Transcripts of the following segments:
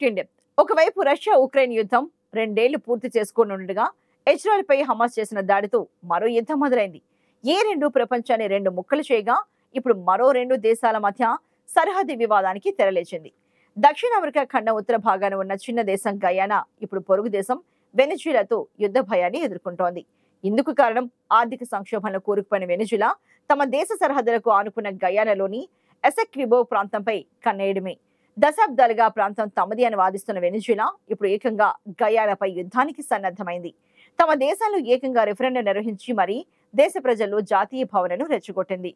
కెండ్ ఒకవైపు Russia Ukraine యుద్ధం రెండేళ్లు పూర్తి చేసుకోనుండగా పై హమాస్ చేసిన దాడితో మరో యుద్ధం మొదలైంది ఏ రెండు ప్రపంచాన్ని రెండు ముక్కలు చేయగా ఇప్పుడు మరో రెండు దేశాల మధ్య సరిహద్దు వివాదానికి తెరలేచింది దక్షిణ అమెరికా ఖండం ఉత్తర భాగాన ఉన్న చిన్న దేశం గయానా ఇప్పుడు పొరుగు దేశం వెనిజులాతో యుద్ధ భయాన్ని ఎదుర్కొంటోంది ఇందుకు కారణం ఆర్థిక సంక్షోభంలో కూరుకుపోయిన వెనిజులా తమ దేశ సరిహద్దులకు ఆనుకున్న గయానాలోని ఎసెక్విబో ప్రాంతంపై కన్నేయడమే దశాబ్దాలుగా ప్రాంతం తమది అని వాదిస్తున్న వెనిజులా ఇప్పుడు ఏకంగా గయాలపై యుద్ధానికి సన్నద్ధమైంది తమ దేశంలో ఏకంగా రిఫరెండం నిర్వహించి మరీ దేశ ప్రజల్లో జాతీయ భావనను రెచ్చగొట్టింది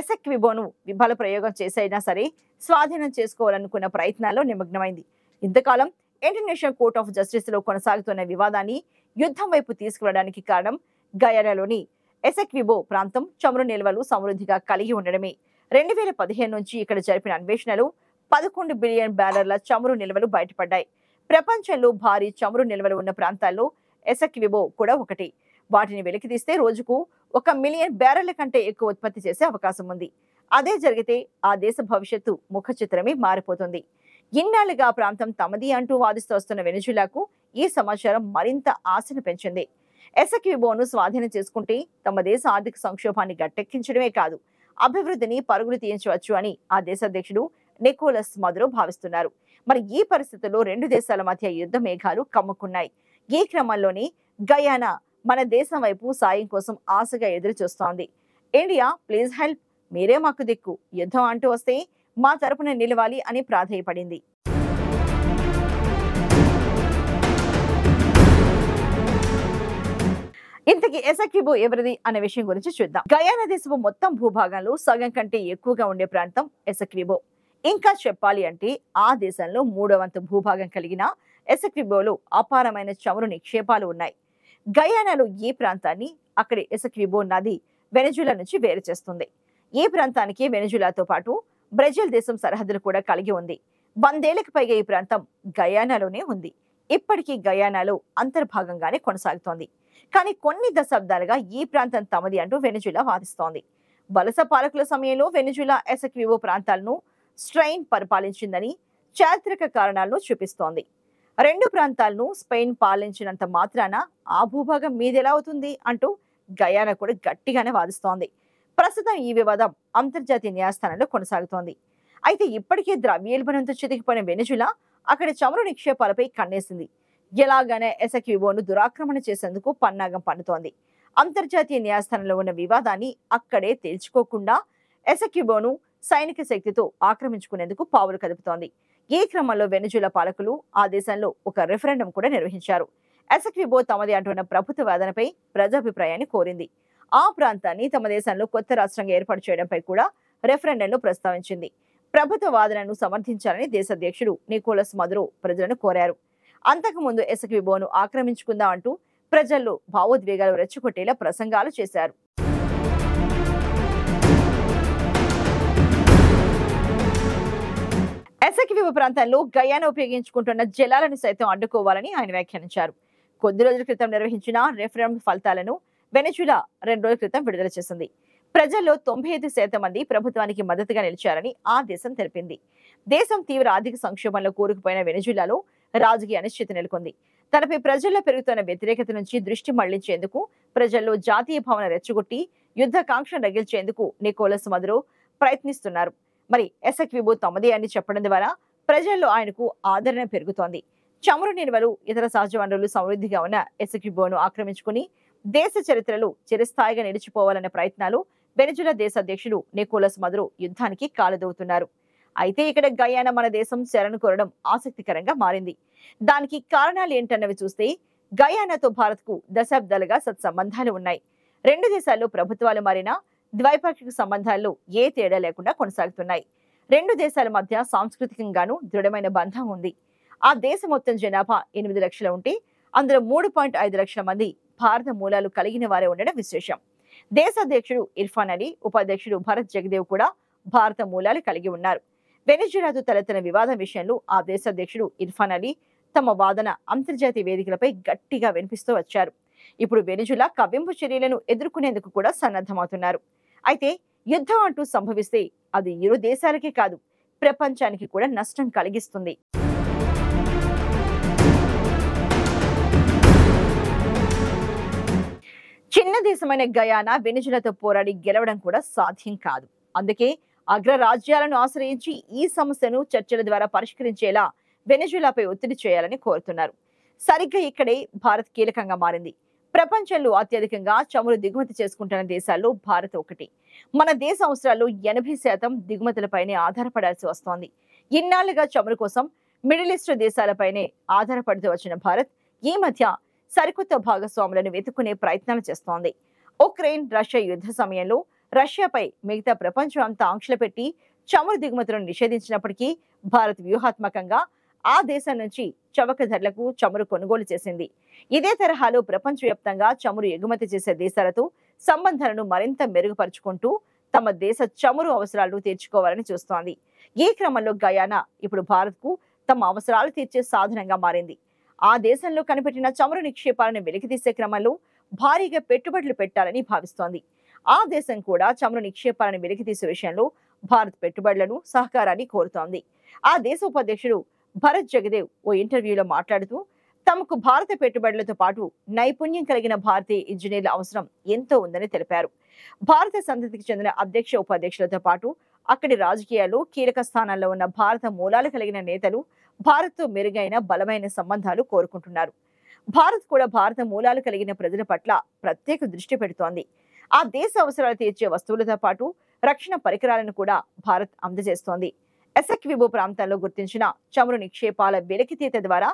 ఎసెక్ విబోను విఫల ప్రయోగం చేసైనా సరే స్వాధీనం చేసుకోవాలనుకున్న ప్రయత్నాల్లో నిమగ్నమైంది ఇంతకాలం ఇంటర్నేషనల్ కోర్ట్ ఆఫ్ జస్టిస్లో కొనసాగుతున్న వివాదాన్ని యుద్ధం వైపు తీసుకువెళ్ళడానికి కారణం గయానాలోని ఎసెక్ విబో ప్రాంతం చమురు నిల్వలు సమృద్ధిగా కలిగి ఉండడమే రెండు వేల పదిహేను నుంచి ఇక్కడ జరిపిన అన్వేషణలు పదకొండు బిలియన్ బ్యాలర్ల చమురు నిల్వలు బయటపడ్డాయి ప్రపంచంలో భారీ చమురు నిల్వలు ఉన్న ప్రాంతాల్లో ఎసక్విబో కూడా ఒకటి వాటిని వెలికితీస్తే రోజుకు ఒక మిలియన్ బ్యారెళ్ల కంటే ఎక్కువ ఉత్పత్తి చేసే అవకాశం ఉంది అదే జరిగితే ఆ దేశ భవిష్యత్తు ముఖ చిత్రమే మారిపోతుంది ఇన్నాళ్లుగా ప్రాంతం తమది అంటూ వాదిస్తూ వస్తున్న వెనుజులాకు ఈ సమాచారం మరింత ఆశను పెంచింది ఎసక్యూబోను స్వాధీనం చేసుకుంటే తమ దేశ ఆర్థిక సంక్షోభాన్ని గట్టెక్కించడమే కాదు అభివృద్ధిని పరుగులు తీయించవచ్చు అని ఆ దేశ అధ్యక్షుడు నికోలస్ మదురో భావిస్తున్నారు మరి ఈ పరిస్థితుల్లో రెండు దేశాల మధ్య యుద్ధ మేఘాలు కమ్ముకున్నాయి ఈ క్రమంలోనే గయానా మన దేశం వైపు సాయం కోసం ఆశగా ఎదురు చూస్తోంది ఇండియా ప్లీజ్ హెల్ప్ మీరే మాకు దిక్కు యుద్ధం అంటూ వస్తే మా తరపున నిలవాలి అని ప్రాధాయపడింది ఇంతకీ ఎసకిబు ఎవరిది అనే విషయం గురించి చూద్దాం గయానా దేశపు మొత్తం భూభాగంలో సగం కంటే ఎక్కువగా ఉండే ప్రాంతం ఎసక్రిబో ఇంకా చెప్పాలి అంటే ఆ దేశంలో మూడవంతు భూభాగం కలిగిన ఎసక్విబోలు అపారమైన చమురు నిక్షేపాలు ఉన్నాయి గయానాలో ఏ ప్రాంతాన్ని అక్కడి ఎసక్విబో నది వెనజులా నుంచి వేరు చేస్తుంది ఈ ప్రాంతానికి వెనజులాతో పాటు బ్రెజిల్ దేశం సరిహద్దులు కూడా కలిగి ఉంది వందేళ్లకు పైగా ఈ ప్రాంతం గయానాలోనే ఉంది ఇప్పటికీ గయానాలో అంతర్భాగంగానే కొనసాగుతోంది కానీ కొన్ని దశాబ్దాలుగా ఈ ప్రాంతం తమది అంటూ వెనజులా వాదిస్తోంది వలస పాలకుల సమయంలో వెనజులా ఎసక్విబో ప్రాంతాలను స్ట్రెయిన్ పరిపాలించిందని చారిత్రక కారణాలను చూపిస్తోంది రెండు ప్రాంతాలను స్పెయిన్ పాలించినంత మాత్రాన ఆ భూభాగం ఎలా అవుతుంది అంటూ గయానా కూడా గట్టిగానే వాదిస్తోంది ప్రస్తుతం ఈ వివాదం అంతర్జాతీయ న్యాయస్థానంలో కొనసాగుతోంది అయితే ఇప్పటికే ద్రవ్యోల్బణంతో చితికిపోయిన వెనుజులా అక్కడ చమురు నిక్షేపాలపై కన్నేసింది ఎలాగనే ఎసక్యూబోను దురాక్రమణ చేసేందుకు పన్నాగం పన్నుతోంది అంతర్జాతీయ న్యాయస్థానంలో ఉన్న వివాదాన్ని అక్కడే తేల్చుకోకుండా ఎసక్యూబోను సైనిక శక్తితో ఆక్రమించుకునేందుకు పావులు కదుపుతోంది ఈ క్రమంలో వెనుజుల పాలకులు ఆ దేశంలో ఒక రెఫరెండం కూడా నిర్వహించారు ఎసక్విబో తమది అంటున్న ప్రభుత్వ వాదనపై ప్రజాభిప్రాయాన్ని కోరింది ఆ ప్రాంతాన్ని తమ దేశంలో కొత్త రాష్ట్రంగా ఏర్పాటు చేయడంపై కూడా ను ప్రస్తావించింది ప్రభుత్వ వాదనను సమర్థించాలని దేశ అధ్యక్షుడు నికోలస్ మదురో ప్రజలను కోరారు అంతకుముందు ఎసక్విబోను ఆక్రమించుకుందా అంటూ ప్రజల్లో భావోద్వేగాలు రెచ్చగొట్టేలా ప్రసంగాలు చేశారు పసికివివ ప్రాంతాల్లో గయాను ఉపయోగించుకుంటున్న జలాలను సైతం అడ్డుకోవాలని ఆయన వ్యాఖ్యానించారు కొద్ది రోజుల క్రితం నిర్వహించిన రెఫరెండం ఫలితాలను వెనజులా రెండు రోజుల క్రితం విడుదల చేసింది ప్రజల్లో తొంభై ఐదు శాతం మంది ప్రభుత్వానికి మద్దతుగా నిలిచారని ఆ దేశం తెలిపింది దేశం తీవ్ర ఆర్థిక సంక్షోభంలో కూరుకుపోయిన వెనుజులాలో రాజకీయ అనిశ్చితి నెలకొంది తనపై ప్రజల్లో పెరుగుతున్న వ్యతిరేకత నుంచి దృష్టి మళ్లించేందుకు ప్రజల్లో జాతీయ భావన రెచ్చగొట్టి యుద్ధ కాంక్షను రగిల్చేందుకు నికోలస్ మధురో ప్రయత్నిస్తున్నారు మరి ఎస్ఎక్ విభూ తమదే అని చెప్పడం ద్వారా ప్రజల్లో ఆయనకు ఆదరణ పెరుగుతోంది చమురు నిల్వలు ఇతర సహజ వనరులు సమృద్ధిగా ఉన్న ఎస్ఎక్ విభూను ఆక్రమించుకుని దేశ చరిత్రలు చిరస్థాయిగా నిలిచిపోవాలనే ప్రయత్నాలు వెనిజులా దేశ అధ్యక్షుడు నికోలస్ మదురు యుద్ధానికి కాలుదవుతున్నారు అయితే ఇక్కడ గయానా మన దేశం శరణు కోరడం ఆసక్తికరంగా మారింది దానికి కారణాలు ఏంటన్నవి చూస్తే గయానాతో భారత్కు దశాబ్దాలుగా సత్సంబంధాలు ఉన్నాయి రెండు దేశాల్లో ప్రభుత్వాలు మారినా ద్వైపాక్షిక సంబంధాల్లో ఏ తేడా లేకుండా కొనసాగుతున్నాయి రెండు దేశాల మధ్య సాంస్కృతికంగానూ దృఢమైన బంధం ఉంది ఆ దేశ మొత్తం జనాభా ఎనిమిది లక్షలు ఉంటే అందులో మూడు పాయింట్ ఐదు లక్షల మంది భారత మూలాలు కలిగిన వారే ఉండడం విశేషం దేశాధ్యక్షుడు ఇర్ఫాన్ అలీ ఉపాధ్యక్షుడు భరత్ జగదేవ్ కూడా భారత మూలాలు కలిగి ఉన్నారు వెనిజులాతో తలెత్తిన వివాదం విషయంలో ఆ దేశాధ్యక్షుడు ఇర్ఫాన్ అలీ తమ వాదన అంతర్జాతీయ వేదికలపై గట్టిగా వినిపిస్తూ వచ్చారు ఇప్పుడు వెనిజులా కవ్వింపు చర్యలను ఎదుర్కొనేందుకు కూడా సన్నద్ధమవుతున్నారు అయితే యుద్ధం అంటూ సంభవిస్తే అది ఇరు దేశాలకే కాదు ప్రపంచానికి కూడా నష్టం కలిగిస్తుంది చిన్న దేశమైన గయానా వెనుజులతో పోరాడి గెలవడం కూడా సాధ్యం కాదు అందుకే అగ్ర రాజ్యాలను ఆశ్రయించి ఈ సమస్యను చర్చల ద్వారా పరిష్కరించేలా వెనుజులాపై ఒత్తిడి చేయాలని కోరుతున్నారు సరిగ్గా ఇక్కడే భారత్ కీలకంగా మారింది ప్రపంచంలో అత్యధికంగా చమురు దిగుమతి చేసుకుంటున్న దేశాల్లో భారత్ ఒకటి మన దేశ అవసరాలు ఎనభై శాతం దిగుమతులపైనే ఆధారపడాల్సి వస్తోంది ఇన్నాళ్లుగా చమురు కోసం మిడిల్ ఈస్ట్ దేశాలపైనే ఆధారపడుతూ వచ్చిన భారత్ ఈ మధ్య సరికొత్త భాగస్వాములను వెతుక్కునే ప్రయత్నాలు చేస్తోంది ఉక్రెయిన్ రష్యా యుద్ధ సమయంలో రష్యాపై మిగతా ప్రపంచం అంతా ఆంక్షలు పెట్టి చమురు దిగుమతులను నిషేధించినప్పటికీ భారత్ వ్యూహాత్మకంగా ఆ దేశం నుంచి చవక ధరలకు చమురు కొనుగోలు చేసింది ఇదే తరహాలో ప్రపంచవ్యాప్తంగా చమురు ఎగుమతి చేసే దేశాలతో సంబంధాలను మరింత మెరుగుపరుచుకుంటూ తమ దేశ చమురు అవసరాలను తీర్చుకోవాలని చూస్తోంది ఈ క్రమంలో గయానా ఇప్పుడు భారత్కు తమ అవసరాలు తీర్చే సాధనంగా మారింది ఆ దేశంలో కనిపెట్టిన చమురు నిక్షేపాలను వెలికితీసే క్రమంలో భారీగా పెట్టుబడులు పెట్టాలని భావిస్తోంది ఆ దేశం కూడా చమురు నిక్షేపాలను వెలికితీసే విషయంలో భారత్ పెట్టుబడులను సహకారాన్ని కోరుతోంది ఆ దేశ ఉపాధ్యక్షుడు భరత్ జగదేవ్ ఓ ఇంటర్వ్యూలో మాట్లాడుతూ తమకు భారత పెట్టుబడులతో పాటు నైపుణ్యం కలిగిన భారతీయ ఇంజనీర్ల అవసరం ఎంతో ఉందని తెలిపారు భారత సంతతికి చెందిన అధ్యక్ష ఉపాధ్యక్షులతో పాటు అక్కడి రాజకీయాల్లో కీలక స్థానాల్లో ఉన్న భారత మూలాలు కలిగిన నేతలు భారత్తో మెరుగైన బలమైన సంబంధాలు కోరుకుంటున్నారు భారత్ కూడా భారత మూలాలు కలిగిన ప్రజల పట్ల ప్రత్యేక దృష్టి పెడుతోంది ఆ దేశ అవసరాలు తీర్చే వస్తువులతో పాటు రక్షణ పరికరాలను కూడా భారత్ అందజేస్తోంది ఎసక్విబో ప్రాంతాల్లో గుర్తించిన చమురు నిక్షేపాల వెలికితీత ద్వారా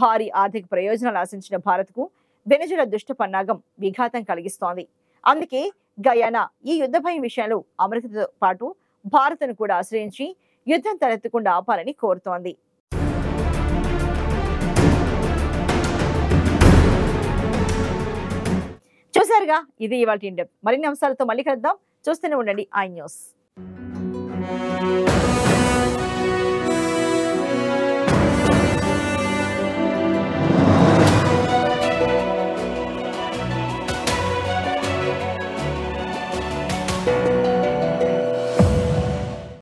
భారీ ఆర్థిక ప్రయోజనాలు ఆశించిన భారత్కు వెనుజుల దుష్ట పన్నాగం విఘాతం కలిగిస్తోంది అందుకే గయానా ఈ యుద్ధ భయం విషయంలో అమెరికాతో పాటు భారత్ను కూడా ఆశ్రయించి యుద్ధం తలెత్తకుండా ఆపాలని కోరుతోంది చూసారుగా ఇది ఇవాళ మరిన్ని అంశాలతో మళ్ళీ కలుద్దాం చూస్తూనే ఉండండి ఐ న్యూస్